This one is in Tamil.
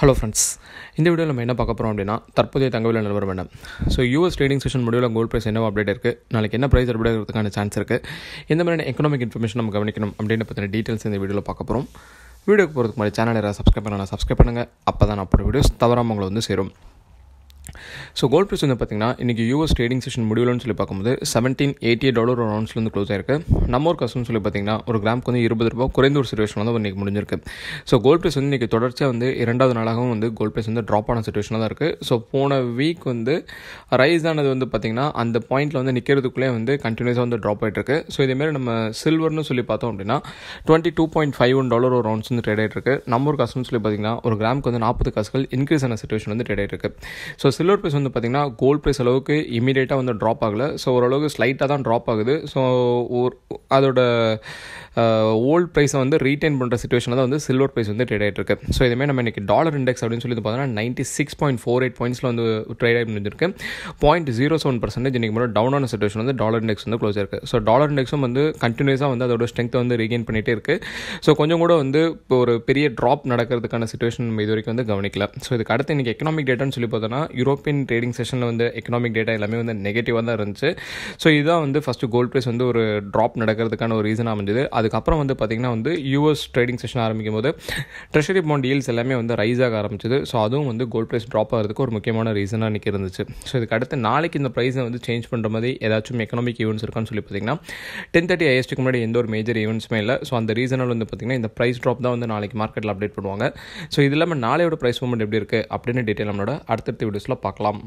ஹலோ ஃப்ரெண்ட்ஸ் இந்த வீடியோவில் நம்ம என்ன பார்க்க போகிறோம் அப்படின்னா தற்போதைய தங்கவில நிலவரம் என்ன ஸோ யூஎஸ் ட்ரேடிங் செஷன் முடிவில் கோல்ட் ப்ரைஸ் என்ன அப்டேட் இருக்குது நாளைக்கு என்ன ப்ரைஸ் அப்டேட் இருக்கிறதுக்கான சான்ஸ் இருக்குது எந்த மாதிரியான எக்கனாமிக் இன்ஃபர்மேஷன் நம்ம கவனிக்கணும் அப்படின்னு பற்றின டீட்டெயில்ஸ் இந்த வீடியோவில் பார்க்க போகிறோம் வீடியோக்கு போகிறதுக்கு முன்னாடி சேனல் யாராவது சப்ஸ்கிரைப் பண்ணலாம் சப்ஸ்கிரைப் பண்ணுங்கள் அப்போ தான் நான் போகிற வீடியோஸ் தவறாமல் வந்து சேரும் ஸோ கோல்ட் ப்ரைஸ் வந்து பார்த்திங்கன்னா இன்றைக்கி யூஎஸ் ட்ரேடிங் செஷன் முடியலன்னு சொல்லி பார்க்கும்போது செவன்டீன் எயிட்டி டாலர் ஒரு அவுன்ஸ்லேருந்து க்ளோஸ் ஆயிருக்கு நம்ம ஒரு கஸ்டம் சொல்லி பார்த்திங்கன்னா ஒரு கிராமுக்கு வந்து இருபது ரூபா குறைந்த ஒரு சுச்சுவேஷன் வந்து இன்றைக்கி முடிஞ்சிருக்கு ஸோ கோல்ட் ப்ரைஸ் வந்து இன்றைக்கி தொடர்ச்சியாக வந்து இரண்டாவது நாளாகவும் வந்து கோல்ட் ப்ரைஸ் வந்து ட்ராப் ஆன சுச்சுவேஷனாக தான் இருக்குது ஸோ போன வீக் வந்து ரைஸ் ஆனது வந்து பார்த்திங்கன்னா அந்த பாயிண்ட்டில் வந்து நிற்கிறதுக்குள்ளே வந்து கண்டினியூஸாக வந்து ட்ராப் ஆகிட்டு இருக்குது ஸோ இதேமாரி நம்ம சில்வர்னு சொல்லி பார்த்தோம் அப்படின்னா twenty two point five one dollar ஒரு ரவுண்ட்ஸ் வந்து ட்ரேட் ஆகிட்டு இருக்கு நம்ம ஒரு கஸ்டம்னு சொல்லி பார்த்திங்கன்னா ஒரு கிராமுக்கு வந்து நாற்பது காசுகள் இன்க்ரீஸ் ஆன சுச்சுவேஷன் வந்து ட்ரேட் ஆகிட்டு இருக்கு ஸோ சில்வர் ப்ரைஸ் வந்து பார்த்தீங்கன்னா கோல்ட் ப்ரைஸ் அளவுக்கு இமீடியேட்டாக வந்து ட்ராப் ஆகலை ஸோ ஓரளவுக்கு ஸ்லைட்டாக தான் ட்ராப் ஆகுது ஸோ ஒரு அதோட ஓல்டு ப்ரைஸை வந்து ரீட்டைன் பண்ணுற சுச்சுவேஷனில் தான் வந்து சில்வர் ப்ரைஸ் வந்து ட்ரேட் ஆகிட்டு இருக்கு ஸோ இதுமாதிரி நம்ம இன்றைக்கி டாலர் இண்டெக்ஸ் அப்படின்னு சொல்லி பார்த்தோம்னா ninety six point four eight பாயிண்ட்ஸில் வந்து ட்ரேட் ஆகி முடிஞ்சிருக்கு பாயிண்ட் ஜீரோ செவன் பர்சன்டேஜ் இன்றைக்கி மட்டும் டவுன் ஆன சுச்சுவேஷன் வந்து டாலர் இண்டெக்ஸ் வந்து க்ளோஸ் இருக்குது ஸோ டாலர் இண்டெக்ஸும் வந்து கண்டினியூஸாக வந்து அதோட ஸ்ட்ரென்த்தை வந்து ரீகெயின் பண்ணிகிட்டே இருக்குது ஸோ கொஞ்சம் கூட வந்து இப்போ ஒரு பெரிய ட்ராப் நடக்கிறதுக்கான சுச்சுவேஷன் நம்ம இது வரைக்கும் வந்து கவனிக்கல ஸோ இதுக்கு அடுத்து இன்றைக்கி எக்கனாமிக் டேட்டான்னு சொல்லி பார்த்தோன்னா யூரோப்பியன் ட்ரேடிங் செஷனில் வந்து எக்கனாமிக் டேட்டா எல்லாமே வந்து நெகட்டிவாக தான் இருந்துச்சு ஸோ இதுதான் வந்து ஃபஸ்ட்டு கோல்ட் ப்ரைஸ் வந்து ஒரு ட்ராப் நடக்கிறதுக்கான ஒரு ரீசனாக அமைஞ்சது அதுக்கப்புறம் வந்து பார்த்திங்கன்னா வந்து யூஎஸ் ட்ரேடிங் செஷன் ஆரம்பிக்கும் போது ட்ரெஷரி பாண்ட் ஈல்ஸ் எல்லாமே வந்து ரைஸ் ஆக ஆரம்பிச்சது ஸோ அதுவும் வந்து கோல்ட் ப்ரைஸ் ட்ராப் ஆகிறதுக்கு ஒரு முக்கியமான ரீசனாக இன்றைக்கி இருந்துச்சு ஸோ இதுக்கு அடுத்து நாளைக்கு இந்த ப்ரைஸை வந்து சேஞ்ச் பண்ணுற மாதிரி ஏதாச்சும் எக்கனாமிக் ஈவெண்ட்ஸ் இருக்கான்னு சொல்லி பார்த்தீங்கன்னா டென் தேர்ட்டி ஐஎஸ்டிக்கு முன்னாடி எந்த ஒரு மேஜர் ஈவெண்ட்ஸுமே இல்லை ஸோ அந்த ரீசனால் வந்து பார்த்திங்கன்னா இந்த ப்ரைஸ் ட்ராப் தான் வந்து நாளைக்கு மார்க்கெட்டில் அப்டேட் பண்ணுவாங்க ஸோ இது இல்லாமல் நாளையோட ப்ரைஸ் மூமெண்ட் எப்படி இருக்குது அப்படின்னு டீட்டெயில் நம்மளோட அடுத்தடுத்த வீடியோஸில் பார்க்கலாம்